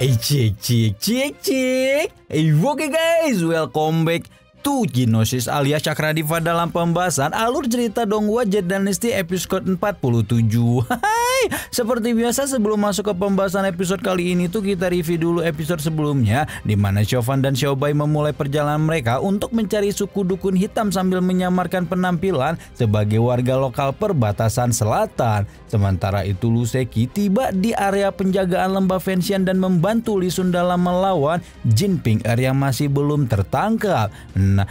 Ejek, ejek, ejek. Oke guys, welcome back itu Ginosis alias Cakradiva dalam pembahasan alur cerita Donghua dan Dynasty episode 47. Hai, seperti biasa sebelum masuk ke pembahasan episode kali ini tuh kita review dulu episode sebelumnya di mana Shovan dan Xiaobai memulai perjalanan mereka untuk mencari suku dukun hitam sambil menyamarkan penampilan sebagai warga lokal perbatasan selatan. Sementara itu Luseki tiba di area penjagaan lembah Fensian dan membantu Lisun dalam melawan Jinping yang masih belum tertangkap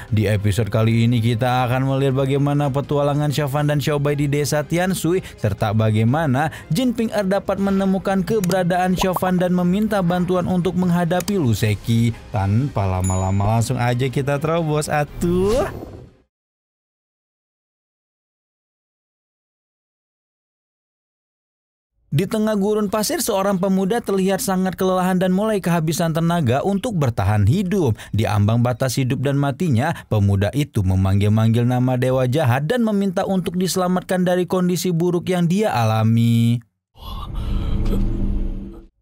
di episode kali ini kita akan melihat bagaimana petualangan Syafan dan Xiaobai di desa Tiansui serta bagaimana Ping Er dapat menemukan keberadaan Syafan dan meminta bantuan untuk menghadapi Luseki. Tanpa lama-lama langsung aja kita terobos atuh. Di tengah gurun pasir, seorang pemuda terlihat sangat kelelahan dan mulai kehabisan tenaga untuk bertahan hidup. Di ambang batas hidup dan matinya, pemuda itu memanggil-manggil nama dewa jahat dan meminta untuk diselamatkan dari kondisi buruk yang dia alami.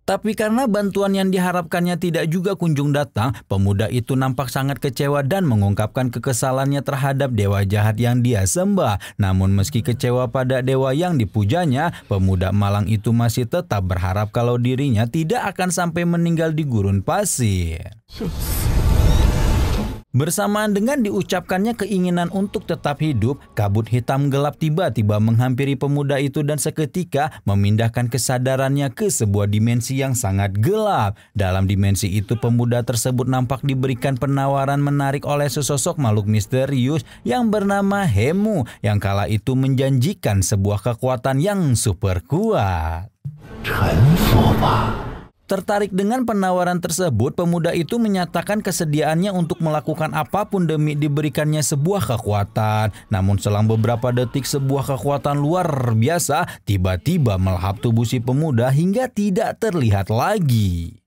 Tapi karena bantuan yang diharapkannya tidak juga kunjung datang, pemuda itu nampak sangat kecewa dan mengungkapkan kekesalannya terhadap dewa jahat yang dia sembah. Namun meski kecewa pada dewa yang dipujanya, pemuda malang itu masih tetap berharap kalau dirinya tidak akan sampai meninggal di gurun pasir. Bersamaan dengan diucapkannya keinginan untuk tetap hidup, kabut hitam gelap tiba-tiba menghampiri pemuda itu dan seketika memindahkan kesadarannya ke sebuah dimensi yang sangat gelap. Dalam dimensi itu, pemuda tersebut nampak diberikan penawaran menarik oleh sesosok makhluk misterius yang bernama Hemu yang kala itu menjanjikan sebuah kekuatan yang super kuat. 臣服吧。Tertarik dengan penawaran tersebut, pemuda itu menyatakan kesediaannya untuk melakukan apapun demi diberikannya sebuah kekuatan. Namun selang beberapa detik sebuah kekuatan luar biasa tiba-tiba melahap tubuh si pemuda hingga tidak terlihat lagi.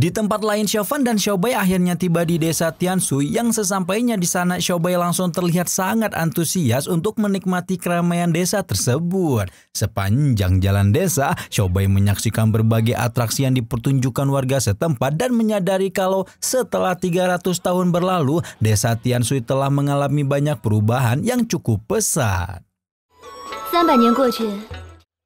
Di tempat lain Xiaofan dan Xiaobai akhirnya tiba di desa Tiansui yang sesampainya di sana Xiaobai langsung terlihat sangat antusias untuk menikmati keramaian desa tersebut. Sepanjang jalan desa, Xiaobai menyaksikan berbagai atraksi yang dipertunjukkan warga setempat dan menyadari kalau setelah 300 tahun berlalu, desa Tiansui telah mengalami banyak perubahan yang cukup pesat.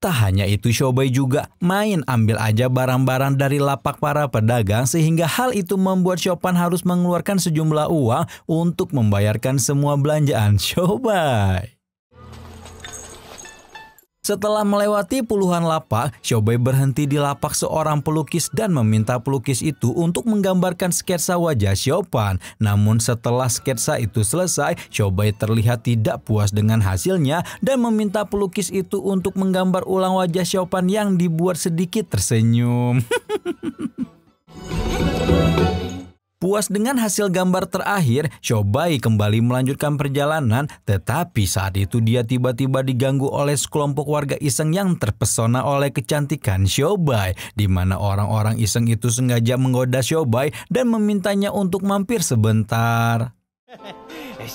Tak hanya itu, Shobai juga main ambil aja barang-barang dari lapak para pedagang sehingga hal itu membuat Chopin harus mengeluarkan sejumlah uang untuk membayarkan semua belanjaan Shobai. Setelah melewati puluhan lapak, Shobei berhenti di lapak seorang pelukis dan meminta pelukis itu untuk menggambarkan sketsa wajah Chopin. Namun setelah sketsa itu selesai, Shobei terlihat tidak puas dengan hasilnya dan meminta pelukis itu untuk menggambar ulang wajah Chopin yang dibuat sedikit tersenyum. Puas dengan hasil gambar terakhir, Shobai kembali melanjutkan perjalanan, tetapi saat itu dia tiba-tiba diganggu oleh sekelompok warga iseng yang terpesona oleh kecantikan Shobai, di mana orang-orang iseng itu sengaja menggoda Shobai dan memintanya untuk mampir sebentar. Eh,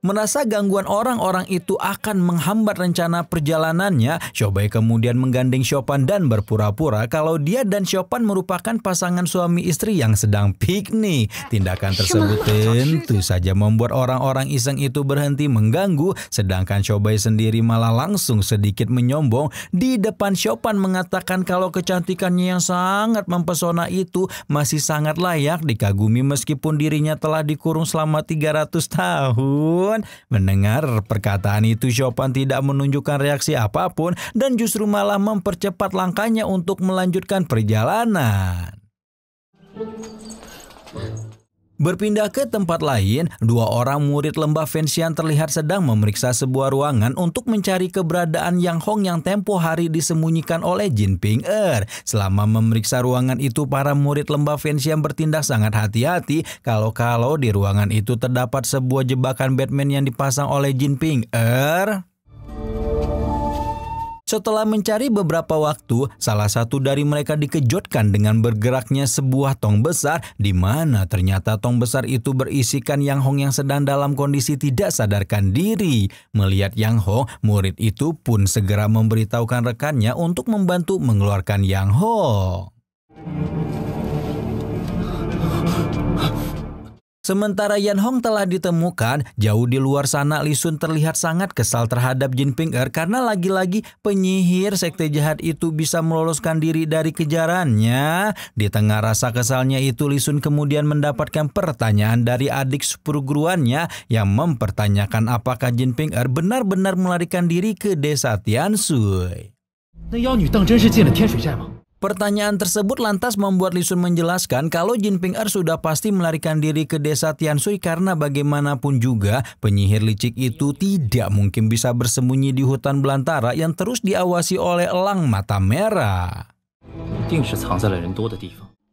merasa gangguan orang-orang itu akan menghambat rencana perjalanannya, Shobai kemudian menggandeng Chopin dan berpura-pura kalau dia dan Chopin merupakan pasangan suami istri yang sedang piknik. Tindakan tersebut tentu saja membuat orang-orang iseng itu berhenti mengganggu, sedangkan Shobai sendiri malah langsung sedikit menyombong di depan Chopin mengatakan kalau kecantikannya yang sangat mempesona itu masih sangat layak dikagumi meskipun dirinya telah dikurung selama 300 tahun. Mendengar perkataan itu Chopin tidak menunjukkan reaksi apapun dan justru malah mempercepat langkahnya untuk melanjutkan perjalanan. Berpindah ke tempat lain, dua orang murid lembah fensian terlihat sedang memeriksa sebuah ruangan untuk mencari keberadaan Yang Hong yang tempo hari disembunyikan oleh Jin Ping Er. Selama memeriksa ruangan itu, para murid lembah fensian bertindak sangat hati-hati kalau-kalau di ruangan itu terdapat sebuah jebakan Batman yang dipasang oleh Jin Ping Er. Setelah mencari beberapa waktu, salah satu dari mereka dikejutkan dengan bergeraknya sebuah tong besar di mana ternyata tong besar itu berisikan Yang Hong yang sedang dalam kondisi tidak sadarkan diri. Melihat Yang Hong, murid itu pun segera memberitahukan rekannya untuk membantu mengeluarkan Yang Hong. Sementara Yan Hong telah ditemukan, jauh di luar sana Li Sun terlihat sangat kesal terhadap Jin Ping Er karena lagi-lagi penyihir sekte jahat itu bisa meloloskan diri dari kejarannya. Di tengah rasa kesalnya itu Li Sun kemudian mendapatkan pertanyaan dari adik seperguruannya yang mempertanyakan apakah Jin Ping Er benar-benar melarikan diri ke desa Tiansui. 那妖女当真是进了天水寨吗？Pertanyaan tersebut lantas membuat Lisun menjelaskan kalau Jin Ping Er sudah pasti melarikan diri ke desa Tiansui karena bagaimanapun juga penyihir licik itu tidak mungkin bisa bersembunyi di hutan belantara yang terus diawasi oleh elang mata merah.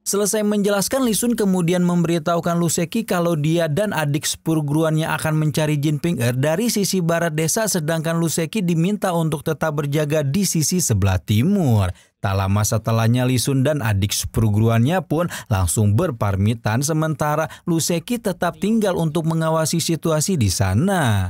Selesai menjelaskan, Lisun kemudian memberitahukan Luseki kalau dia dan adik sepurguruannya akan mencari Jin Ping Er dari sisi barat desa sedangkan Luseki diminta untuk tetap berjaga di sisi sebelah timur. Tak lama setelahnya Lisun dan adik seperguruannya pun langsung berparmitan sementara Luseki tetap tinggal untuk mengawasi situasi di sana.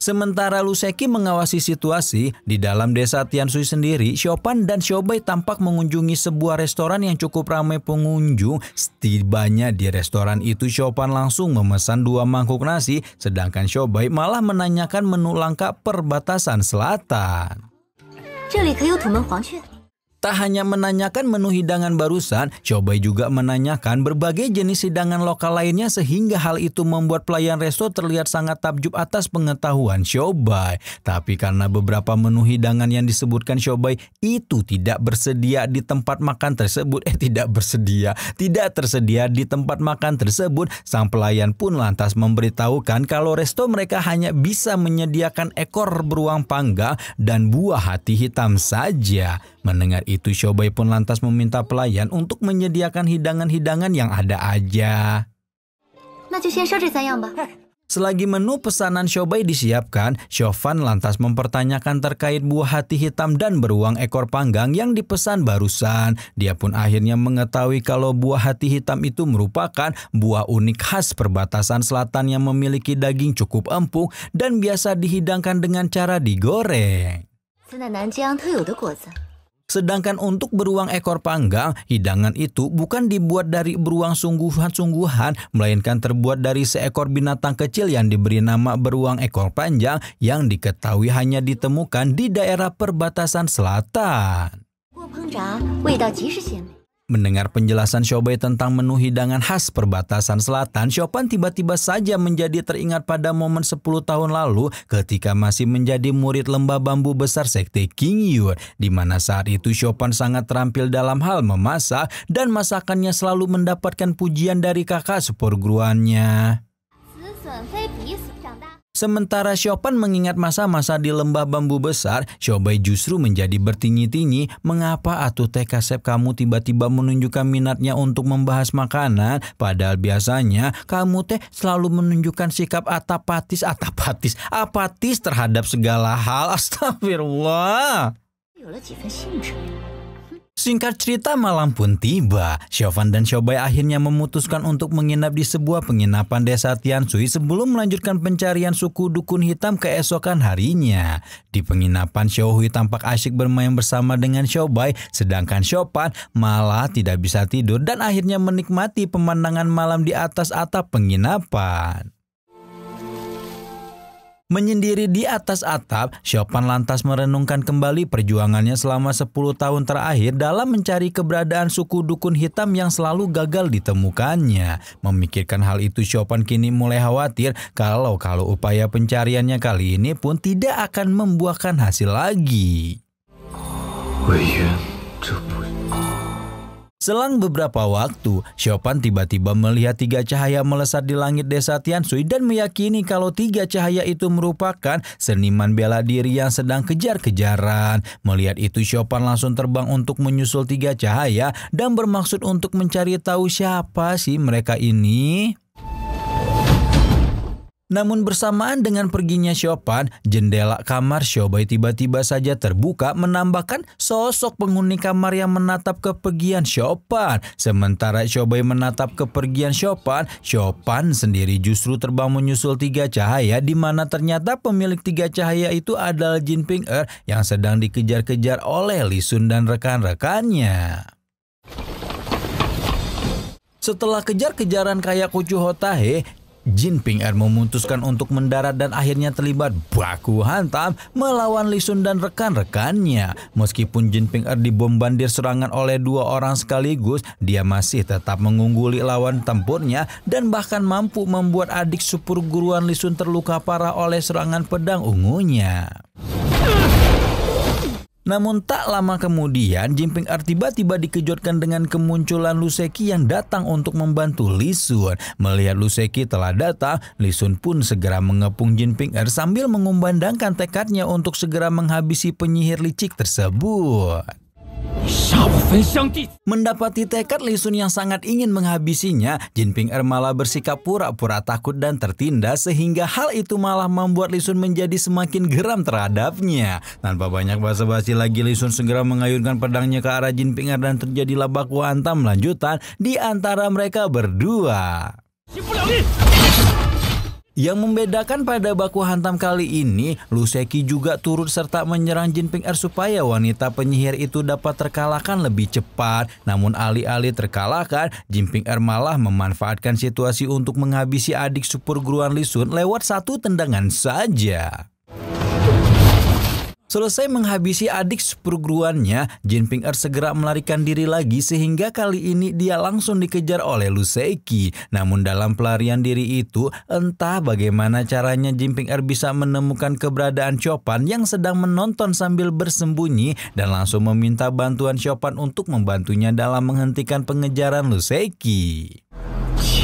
Sementara Luseki mengawasi situasi, di dalam desa Tiansui sendiri, Chopin dan Shobai tampak mengunjungi sebuah restoran yang cukup ramai pengunjung. Setibanya di restoran itu, Chopin langsung memesan dua mangkuk nasi, sedangkan Shobai malah menanyakan menu langka perbatasan selatan. 这里可有土门黄雀？Tak hanya menanyakan menu hidangan barusan, Chobei juga menanyakan berbagai jenis hidangan lokal lainnya sehingga hal itu membuat pelayan resto terlihat sangat takjub atas pengetahuan Chobei. Tapi karena beberapa menu hidangan yang disebutkan Chobei itu tidak bersedia di tempat makan tersebut, eh tidak bersedia, tidak tersedia di tempat makan tersebut, sang pelayan pun lantas memberitahukan kalau resto mereka hanya bisa menyediakan ekor beruang panggang dan buah hati hitam saja. Mendengar itu Shobai pun lantas meminta pelayan untuk menyediakan hidangan-hidangan yang ada aja. Selagi menu pesanan Shobai disiapkan, Shofan lantas mempertanyakan terkait buah hati hitam dan beruang ekor panggang yang dipesan barusan. Dia pun akhirnya mengetahui kalau buah hati hitam itu merupakan buah unik khas perbatasan selatan yang memiliki daging cukup empuk dan biasa dihidangkan dengan cara digoreng. Sedangkan untuk beruang ekor panggang, hidangan itu bukan dibuat dari beruang sungguhan-sungguhan, melainkan terbuat dari seekor binatang kecil yang diberi nama beruang ekor panjang yang diketahui hanya ditemukan di daerah perbatasan selatan. Mendengar penjelasan Shobai tentang menu hidangan khas perbatasan selatan, Chopin tiba-tiba saja menjadi teringat pada momen 10 tahun lalu ketika masih menjadi murid lembah bambu besar sekte King Yur, di mana saat itu Chopin sangat terampil dalam hal memasak dan masakannya selalu mendapatkan pujian dari kakak seperguruannya. Sementara Chopin mengingat masa-masa di lembah bambu besar, Shobai justru menjadi bertinggi-tinggi. Mengapa atuh teh kasep kamu tiba-tiba menunjukkan minatnya untuk membahas makanan? Padahal biasanya kamu teh selalu menunjukkan sikap atapatis, atapatis, apatis terhadap segala hal. Astagfirullah. Singkat cerita malam pun tiba, Syovan dan Shobai akhirnya memutuskan untuk menginap di sebuah penginapan desa Tiansui sebelum melanjutkan pencarian suku Dukun Hitam keesokan harinya. Di penginapan Shohui tampak asyik bermain bersama dengan Shobai, sedangkan Shopan malah tidak bisa tidur dan akhirnya menikmati pemandangan malam di atas atap penginapan. Menyendiri di atas atap, Chopin lantas merenungkan kembali perjuangannya selama 10 tahun terakhir dalam mencari keberadaan suku dukun hitam yang selalu gagal ditemukannya. Memikirkan hal itu, Chopin kini mulai khawatir kalau-kalau upaya pencariannya kali ini pun tidak akan membuahkan hasil lagi. Selang beberapa waktu, Chopin tiba-tiba melihat tiga cahaya melesat di langit desa Tiansui dan meyakini kalau tiga cahaya itu merupakan seniman bela diri yang sedang kejar-kejaran. Melihat itu, Chopin langsung terbang untuk menyusul tiga cahaya dan bermaksud untuk mencari tahu siapa sih mereka ini. Namun bersamaan dengan perginya Chopin, jendela kamar Shobai tiba-tiba saja terbuka menambahkan sosok penghuni kamar yang menatap kepergian Chopin. Sementara Shobai menatap kepergian Chopin, Chopin sendiri justru terbang menyusul tiga cahaya di mana ternyata pemilik tiga cahaya itu adalah Jin Ping Er yang sedang dikejar-kejar oleh Li Sun dan rekan-rekannya. Setelah kejar-kejaran kayak Kucu Hotahe, Jinping Er memutuskan untuk mendarat dan akhirnya terlibat baku hantam melawan Li Sun dan rekan-rekannya. Meskipun Jinping Er dibombardir serangan oleh dua orang sekaligus, dia masih tetap mengungguli lawan tempurnya dan bahkan mampu membuat adik guruan Li Sun terluka parah oleh serangan pedang ungunya. Namun tak lama kemudian, Jinping Er tiba-tiba dikejutkan dengan kemunculan Luseki yang datang untuk membantu Lisun. Melihat Luseki telah datang, Lisun pun segera mengepung Jinping Er sambil mengumandangkan tekadnya untuk segera menghabisi penyihir licik tersebut. Mendapati tekad Li Sun yang sangat ingin menghabisinya, Jinping Er malah bersikap pura-pura takut dan tertindas sehingga hal itu malah membuat Li Sun menjadi semakin geram terhadapnya. Tanpa banyak basa-basi lagi, Li Sun segera mengayunkan pedangnya ke arah Jinping Er dan terjadilah baku hantam lanjutan di antara mereka berdua. Yang membedakan pada baku hantam kali ini, Luseki juga turut serta menyerang Jinping Er supaya wanita penyihir itu dapat terkalahkan lebih cepat. Namun alih-alih terkalahkan, Jinping Er malah memanfaatkan situasi untuk menghabisi adik seperguruan Lisun lewat satu tendangan saja. Selesai menghabisi adik seperguruannya, Jinping Er segera melarikan diri lagi sehingga kali ini dia langsung dikejar oleh Luseki. Namun dalam pelarian diri itu, entah bagaimana caranya Jinping er bisa menemukan keberadaan Chopan yang sedang menonton sambil bersembunyi dan langsung meminta bantuan Chopan untuk membantunya dalam menghentikan pengejaran Luseki.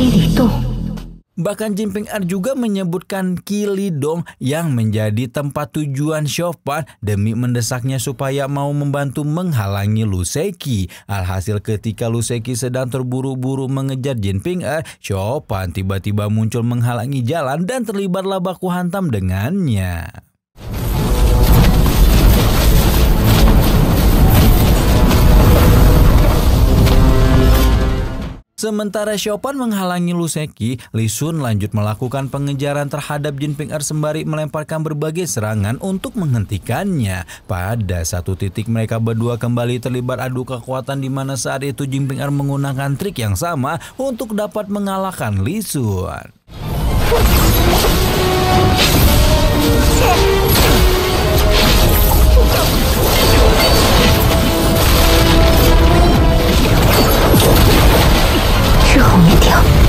itu. Bahkan Jinping R juga menyebutkan Kilidong yang menjadi tempat tujuan Chopin demi mendesaknya supaya mau membantu menghalangi Luseki. Alhasil ketika Luseki sedang terburu-buru mengejar Jinping R, Chopin tiba-tiba muncul menghalangi jalan dan terlibatlah baku hantam dengannya. Sementara Xiaopan menghalangi Luseki, Li Sun lanjut melakukan pengejaran terhadap Jinping Er sembari melemparkan berbagai serangan untuk menghentikannya. Pada satu titik mereka berdua kembali terlibat adu kekuatan di mana saat itu Jinping Er menggunakan trik yang sama untuk dapat mengalahkan Li Sun. 这红面条。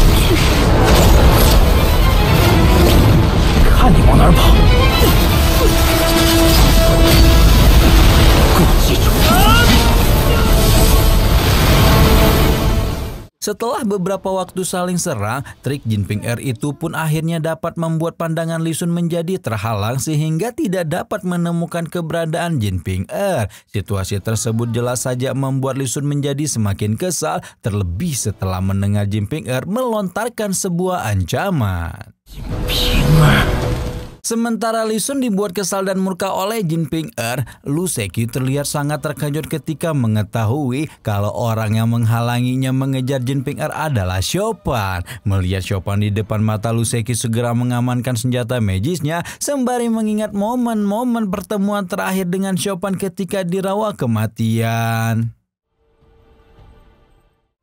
Setelah beberapa waktu saling serang, trik Jinping R itu pun akhirnya dapat membuat pandangan Li Sun menjadi terhalang sehingga tidak dapat menemukan keberadaan Jinping R. Situasi tersebut jelas saja membuat Li Sun menjadi semakin kesal, terlebih setelah mendengar Jinping R melontarkan sebuah ancaman. Jinping R. Sementara Li Sun dibuat kesal dan murka oleh Jinping Er, Lu Seki terlihat sangat terkejut ketika mengetahui kalau orang yang menghalanginya mengejar Jinping Er adalah Chopin. Melihat Chopin di depan mata Lu Seki segera mengamankan senjata magisnya sembari mengingat momen-momen pertemuan terakhir dengan Chopin ketika dirawat kematian.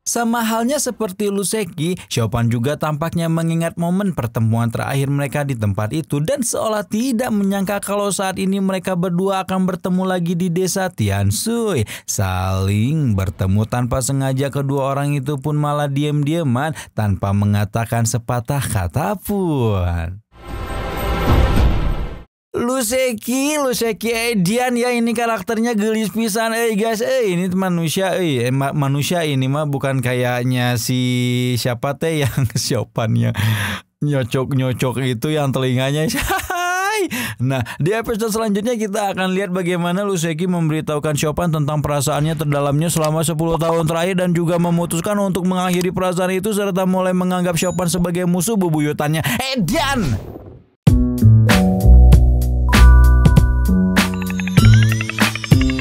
Sama halnya seperti Luseki, Chopin juga tampaknya mengingat momen pertemuan terakhir mereka di tempat itu dan seolah tidak menyangka kalau saat ini mereka berdua akan bertemu lagi di desa Tiansui. Saling bertemu tanpa sengaja kedua orang itu pun malah diam-diaman tanpa mengatakan sepatah kata pun. Luseki, Luseki Edian ya ini karakternya gelis pisan eh guys. Eh ini manusia eh, eh ma manusia ini mah bukan kayaknya si siapa teh yang siopannya nyocok-nyocok itu yang telinganya. Nah, di episode selanjutnya kita akan lihat bagaimana Luseki memberitahukan Chopin tentang perasaannya terdalamnya selama 10 tahun terakhir dan juga memutuskan untuk mengakhiri perasaan itu serta mulai menganggap Chopin sebagai musuh bebuyutannya. Edian!